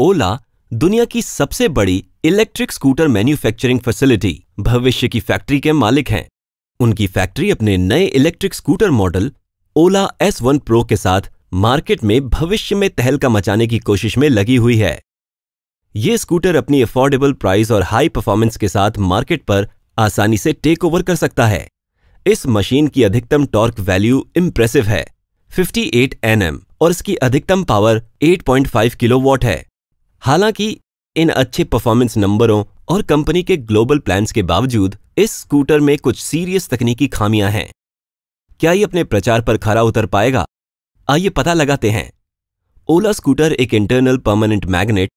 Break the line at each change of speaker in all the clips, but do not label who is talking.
ओला दुनिया की सबसे बड़ी इलेक्ट्रिक स्कूटर मैन्युफैक्चरिंग फैसिलिटी भविष्य की फैक्ट्री के मालिक हैं उनकी फैक्ट्री अपने नए electric scooter model Ola S one pro के साथ मार्केट में भविष्य में तहलका मचाने की कोशिश में लगी हुई है ये स्कूटर अपनी अफोर्डेबल प्राइस और हाई परफॉर्मेंस के साथ मार्केट पर आसानी से टेक ओवर कर सकता है इस मशीन की अधिकतम टॉर्क वैल्यू इम्प्रेसिव है 58 एनएम और इसकी अधिकतम पावर 8.5 किलोवाट है हालांकि इन अच्छे परफॉर्मेंस नंबरों और कंपनी के ग्लोबल प्लान्स के बावजूद इस स्कूटर में कुछ सीरियस तकनीकी खामियां हैं क्या ये अपने प्रचार पर खरा उतर पाएगा आइए पता लगाते हैं ओला स्कूटर एक internal permanent magnet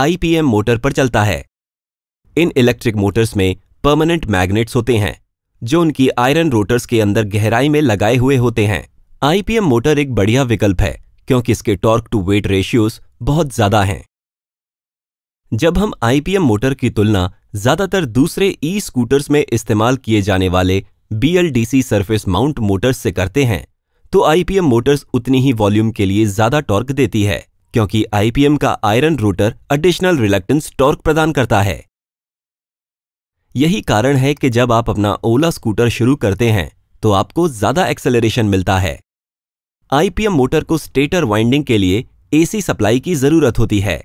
IPM motor पर चलता है इन इलेक्ट्रिक मोटर्स में परमानेंट मैग्नेट्स होते हैं जो उनकी आयरन रोटर्स के अंदर गहराई में लगाए हुए होते हैं आईपीएम मोटर एक बढ़िया विकल्प है क्योंकि इसके टॉर्क टू वेट रेशियोज बहुत ज्यादा हैं जब हम आईपीएम मोटर की तुलना ज्यादातर दूसरे ई स्कूटर्स में इस्तेमाल किए जाने वाले बीएलडीसी सरफेस माउंट मोटर्स से करते हैं तो आईपीएम मोटर्स उतनी ही वॉल्यूम के लिए ज्यादा टॉर्क देती है क्योंकि आईपीएम का iron rotor additional reluctance torque प्रदान करता है यही कारण है कि जब आप अपना ओला स्कूटर शुरू करते हैं तो आपको ज्यादा एक्सेलरेशन मिलता है आईपीएम मोटर को स्टेटर वाइंडिंग के लिए एसी सप्लाई की जरूरत होती है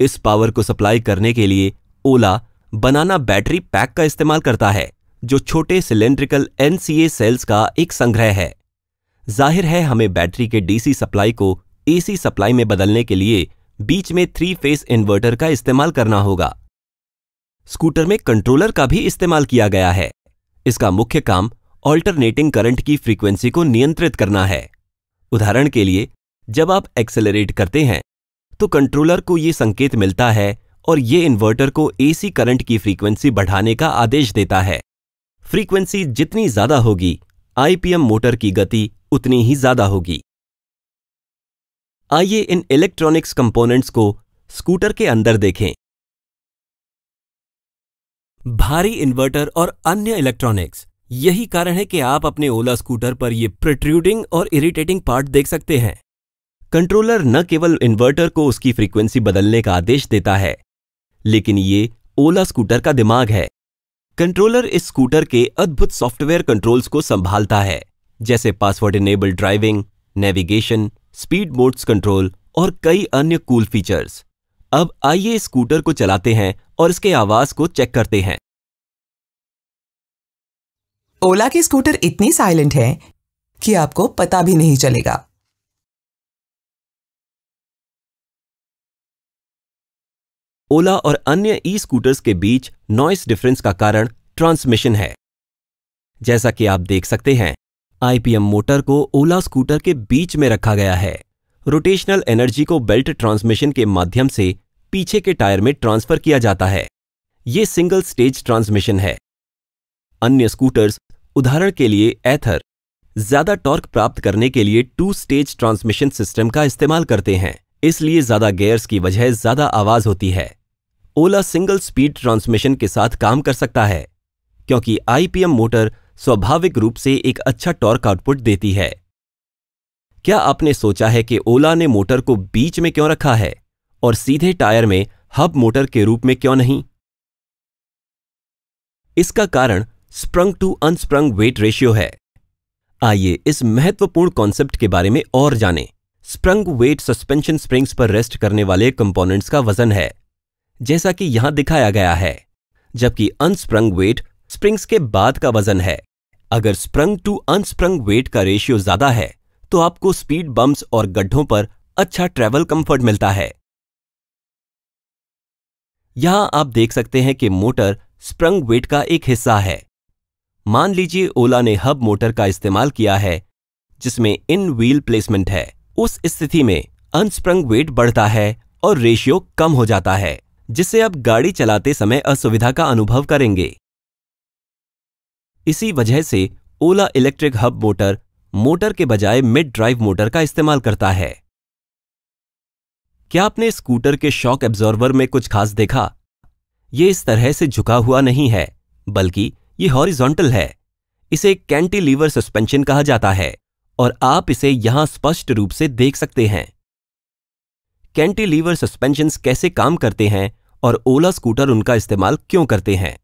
इस पावर को सप्लाई करने के लिए ओला बनाना बैटरी पैक का इस्तेमाल करता है जो छोटे सिलेंड्रिकल एनसीए सेल्स का एक संग्रह है जाहिर है हमें बैटरी के डीसी सप्लाई को एसी सप्लाई में बदलने के लिए बीच में थ्री फेस इन्वर्टर का इस्तेमाल करना होगा स्कूटर में कंट्रोलर का भी इस्तेमाल किया गया है इसका मुख्य काम ऑल्टरनेटिंग करंट की फ्रीक्वेंसी को नियंत्रित करना है उदाहरण के लिए जब आप एक्सेलरेट करते हैं तो कंट्रोलर को ये संकेत मिलता है और ये इन्वर्टर को एसी करंट की फ्रीक्वेंसी बढ़ाने का आदेश देता है फ्रीक्वेंसी जितनी ज्यादा होगी आईपीएम मोटर की गति उतनी ही ज्यादा होगी आइए इन इलेक्ट्रॉनिक्स कंपोनेंट्स को स्कूटर के अंदर देखें भारी इन्वर्टर और अन्य इलेक्ट्रॉनिक्स यही कारण है कि आप अपने ओला स्कूटर पर ये प्रट्रूडिंग और इरिटेटिंग पार्ट देख सकते हैं कंट्रोलर न केवल इन्वर्टर को उसकी फ्रीक्वेंसी बदलने का आदेश देता है लेकिन ये ओला स्कूटर का दिमाग है कंट्रोलर इस स्कूटर के अद्भुत सॉफ्टवेयर कंट्रोल्स को संभालता है जैसे password enable driving navigation speed modes control और कई अन्य कूल फीचर्स अब आइए स्कूटर को चलाते हैं और इसके आवाज को चेक करते हैं ओला के स्कूटर इतनी साइलेंट है कि आपको पता भी नहीं चलेगा ओला और अन्य ई स्कूटर्स के बीच नॉइस डिफरेंस का कारण ट्रांसमिशन है जैसा कि आप देख सकते हैं आईपीएम मोटर को ओला स्कूटर के बीच में रखा गया है रोटेशनल एनर्जी को बेल्ट ट्रांसमिशन के माध्यम से पीछे के टायर में ट्रांसफर किया जाता है ये सिंगल स्टेज ट्रांसमिशन है अन्य स्कूटर्स उदाहरण के लिए एथर ज्यादा टॉर्क प्राप्त करने के लिए टू स्टेज ट्रांसमिशन सिस्टम का इस्तेमाल करते हैं इसलिए ज्यादा गेयर्स की वजह ज्यादा आवाज होती है ओला सिंगल स्पीड ट्रांसमिशन के साथ काम कर सकता है क्योंकि आईपीएम मोटर स्वाभाविक रूप से एक अच्छा टॉर्क आउटपुट देती है क्या आपने सोचा है कि ओला ने मोटर को बीच में क्यों रखा है और सीधे टायर में हब मोटर के रूप में क्यों नहीं इसका कारण sprung to unsprung weight ratio है आइए इस महत्वपूर्ण कॉन्सेप्ट के बारे में और जानें। स्प्रंग वेट सस्पेंशन स्प्रिंग्स पर रेस्ट करने वाले कंपोनेंट्स का वजन है जैसा कि यहां दिखाया गया है जबकि अनस्प्रंग वेट स्प्रिंग्स के बाद का वजन है अगर स्प्रंग टू अनस्प्रंग वेट का रेशियो ज्यादा है तो आपको स्पीड बम्प्स और गड्ढों पर अच्छा ट्रेवल कंफर्ट मिलता है यहां आप देख सकते हैं कि मोटर स्प्रंग वेट का एक हिस्सा है मान लीजिए ओला ने हब मोटर का इस्तेमाल किया है जिसमें इन व्हील प्लेसमेंट है उस स्थिति में अनस्प्रंग वेट बढ़ता है और रेशियो कम हो जाता है जिससे आप गाड़ी चलाते समय असुविधा का अनुभव करेंगे इसी वजह से Ola electric hub motor motor के बजाय मिड ड्राइव मोटर का इस्तेमाल करता है क्या आपने स्कूटर के शॉक एब्जॉर्वर में कुछ खास देखा ये इस तरह से झुका हुआ नहीं है बल्कि ये हॉरिजॉन्टल है इसे कैंटीलीवर सस्पेंशन कहा जाता है और आप इसे यहां स्पष्ट रूप से देख सकते हैं कैंटीलीवर सस्पेंशन कैसे काम करते हैं और ओला स्कूटर उनका इस्तेमाल क्यों करते हैं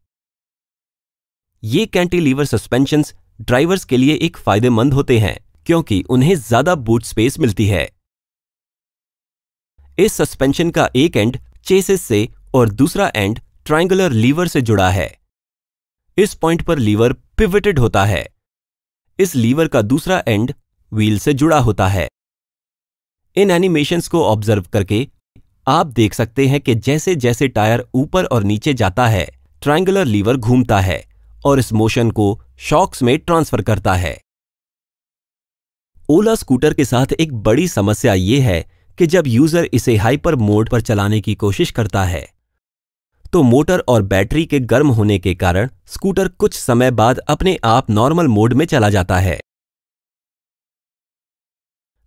ये कैंटीलीवर सस्पेंशन ड्राइवर्स के लिए एक फायदेमंद होते हैं क्योंकि उन्हें ज्यादा बूट स्पेस मिलती है इस सस्पेंशन का एक एंड चेसिस से और दूसरा एंड ट्राइंगुलर लीवर से जुड़ा है इस पॉइंट पर लीवर पिवटेड होता है इस लीवर का दूसरा एंड व्हील से जुड़ा होता है इन एनिमेशंस को ऑब्जर्व करके आप देख सकते हैं कि जैसे जैसे टायर ऊपर और नीचे जाता है ट्रायंगुलर लीवर घूमता है और इस मोशन को शॉक्स में ट्रांसफर करता है ओला स्कूटर के साथ एक बड़ी समस्या ये है कि जब यूजर इसे हाइपर मोड पर चलाने की कोशिश करता है तो मोटर और बैटरी के गर्म होने के कारण स्कूटर कुछ समय बाद अपने आप नॉर्मल मोड में चला जाता है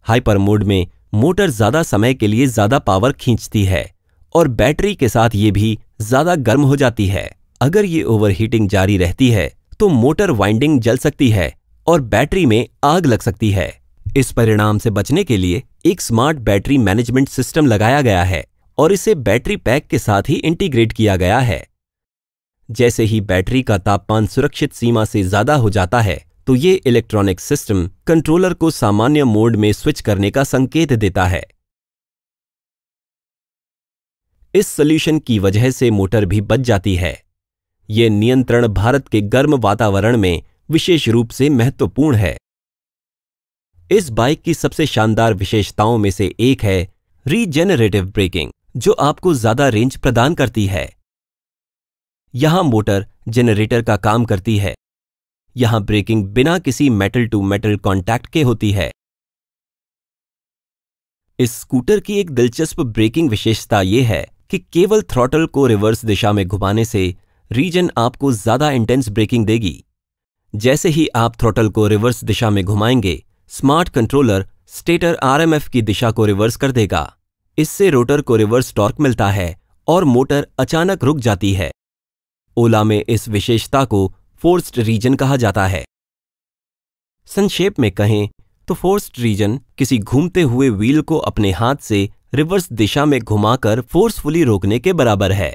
हाइपर मोड में मोटर ज़्यादा समय के लिए ज़्यादा पावर खींचती है और बैटरी के साथ ये भी ज़्यादा गर्म हो जाती है अगर ये ओवरहीटिंग जारी रहती है तो मोटर वाइंडिंग जल सकती है और बैटरी में आग लग सकती है इस परिणाम से बचने के लिए एक स्मार्ट बैटरी मैनेजमेंट सिस्टम लगाया गया है और इसे बैटरी पैक के साथ ही इंटीग्रेट किया गया है जैसे ही बैटरी का तापमान सुरक्षित सीमा से ज्यादा हो जाता है तो ये इलेक्ट्रॉनिक सिस्टम कंट्रोलर को सामान्य मोड में स्विच करने का संकेत देता है इस सॉल्यूशन की वजह से मोटर भी बच जाती है यह नियंत्रण भारत के गर्म वातावरण में विशेष रूप से महत्वपूर्ण है इस बाइक की सबसे शानदार विशेषताओं में से एक है रीजेनरेटिव ब्रेकिंग जो आपको ज्यादा रेंज प्रदान करती है यहां मोटर जनरेटर का काम करती है यहां ब्रेकिंग बिना किसी मेटल टू मेटल कॉन्टैक्ट के होती है इस स्कूटर की एक दिलचस्प ब्रेकिंग विशेषता यह है कि केवल थ्रॉटल को रिवर्स दिशा में घुमाने से रीजन आपको ज्यादा इंटेंस ब्रेकिंग देगी जैसे ही आप थ्रोटल को रिवर्स दिशा में घुमाएंगे स्मार्ट कंट्रोलर स्टेटर आरएमएफ की दिशा को रिवर्स कर देगा इससे रोटर को रिवर्स टॉर्क मिलता है और मोटर अचानक रुक जाती है ओला में इस विशेषता को फोर्स्ड रीजन कहा जाता है संक्षेप में कहें तो फोर्स्ड रीजन किसी घूमते हुए व्हील को अपने हाथ से रिवर्स दिशा में घुमाकर फोर्सफुली रोकने के बराबर है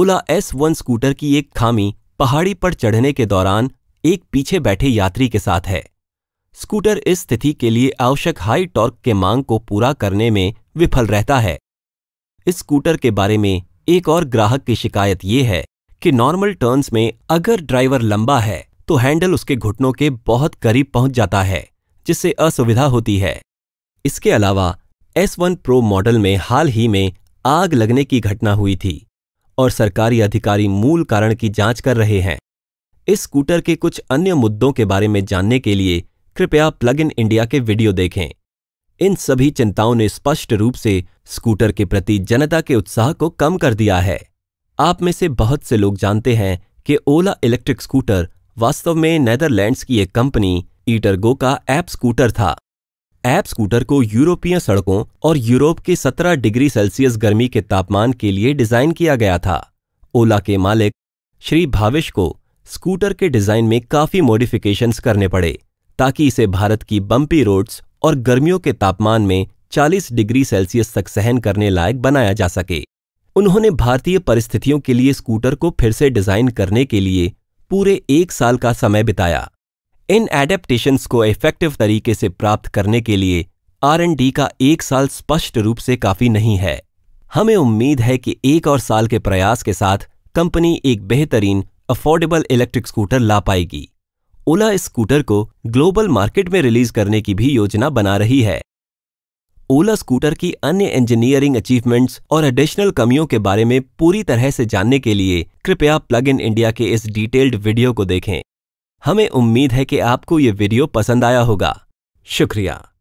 ओला एस वन स्कूटर की एक खामी पहाड़ी पर चढ़ने के दौरान एक पीछे बैठे यात्री के साथ है स्कूटर इस स्थिति के लिए आवश्यक हाई टॉर्क के मांग को पूरा करने में विफल रहता है इस स्कूटर के बारे में एक और ग्राहक की शिकायत ये है कि नॉर्मल टर्न्स में अगर ड्राइवर लंबा है तो हैंडल उसके घुटनों के बहुत करीब पहुंच जाता है जिससे असुविधा होती है इसके अलावा S1 प्रो मॉडल में हाल ही में आग लगने की घटना हुई थी और सरकारी अधिकारी मूल कारण की जांच कर रहे हैं इस स्कूटर के कुछ अन्य मुद्दों के बारे में जानने के लिए कृपया प्लग इन इंडिया के वीडियो देखें इन सभी चिंताओं ने स्पष्ट रूप से स्कूटर के प्रति जनता के उत्साह को कम कर दिया है आप में से बहुत से लोग जानते हैं कि ओला इलेक्ट्रिक स्कूटर वास्तव में नेदरलैंड्स की एक कंपनी ईटरगो का ऐप स्कूटर था ऐप स्कूटर को यूरोपीय सड़कों और यूरोप के 17 डिग्री सेल्सियस गर्मी के तापमान के लिए डिजाइन किया गया था ओला के मालिक श्री भाविश को स्कूटर के डिजाइन में काफी मॉडिफिकेशंस करने पड़े ताकि इसे भारत की बम्पी रोड्स और गर्मियों के तापमान में 40 डिग्री सेल्सियस तक सहन करने लायक बनाया जा सके उन्होंने भारतीय परिस्थितियों के लिए स्कूटर को फिर से डिजाइन करने के लिए पूरे एक साल का समय बिताया इन एडेप्टेशंस को इफेक्टिव तरीके से प्राप्त करने के लिए आर डी का एक साल स्पष्ट रूप से काफी नहीं है हमें उम्मीद है कि एक और साल के प्रयास के साथ कंपनी एक बेहतरीन अफोर्डेबल इलेक्ट्रिक स्कूटर ला पाएगी ओला इस स्कूटर को ग्लोबल मार्केट में रिलीज करने की भी योजना बना रही है ओला स्कूटर की अन्य इंजीनियरिंग अचीवमेंट्स और एडिशनल कमियों के बारे में पूरी तरह से जानने के लिए कृपया प्लग इन इंडिया के इस डिटेल्ड वीडियो को देखें हमें उम्मीद है कि आपको ये वीडियो पसंद आया होगा शुक्रिया